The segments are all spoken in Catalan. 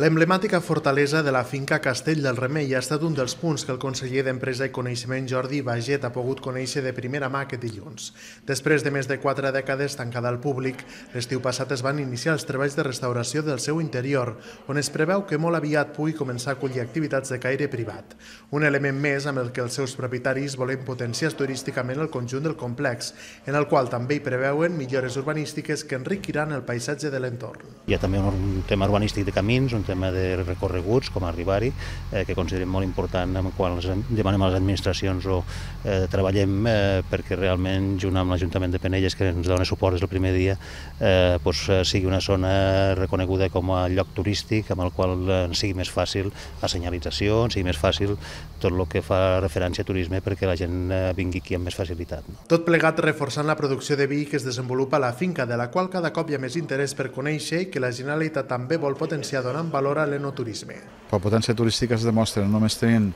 L'emblemàtica fortalesa de la finca Castell del Remei ha estat un dels punts que el conseller d'Empresa i Coneixement Jordi Baget ha pogut conèixer de primera mà aquest dilluns. Després de més de quatre dècades tancada al públic, l'estiu passat es van iniciar els treballs de restauració del seu interior, on es preveu que molt aviat pugui començar a acollir activitats de caire privat. Un element més amb el que els seus propietaris volen potenciar turísticament el conjunt del complex, en el qual també hi preveuen millores urbanístiques que enriquiran el paisatge de l'entorn. Hi ha també un tema urbanístic de camins, un tema de recorreguts, com arribar-hi, eh, que considerem molt important quan les, demanem a les administracions o eh, treballem eh, perquè realment, junt amb l'Ajuntament de Penelles, que ens dona suport des del primer dia, eh, pues, eh, sigui una zona reconeguda com a lloc turístic, amb el qual eh, ens sigui més fàcil la senyalització, ens sigui més fàcil tot el que fa referència a turisme perquè la gent eh, vingui aquí amb més facilitat. No? Tot plegat reforçant la producció de vi que es desenvolupa a la finca, de la qual cada cop hi ha més interès per conèixer i que la Generalitat també vol potenciar donant valor a l'enoturisme. La potència turística es demostra només tenint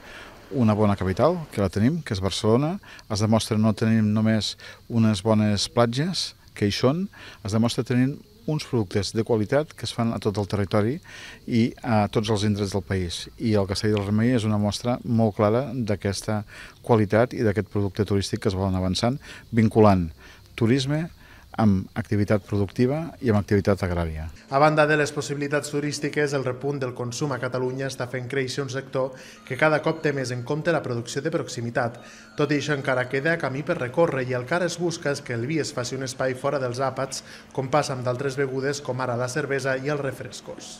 una bona capital, que la tenim, que és Barcelona, es demostra no tenim només unes bones platges, que hi són, es demostra tenint uns productes de qualitat que es fan a tot el territori i a tots els indrets del país. I el Castell del Remei és una mostra molt clara d'aquesta qualitat i d'aquest producte turístic que es volen avançant, vinculant turisme, amb activitat productiva i amb activitat agrària. A banda de les possibilitats turístiques, el repunt del consum a Catalunya està fent créixer un sector que cada cop té més en compte la producció de proximitat. Tot i això encara queda camí per recórrer i el que ara es busca és que el vi es faci un espai fora dels àpats, com passa amb d'altres begudes com ara la cervesa i els refrescos.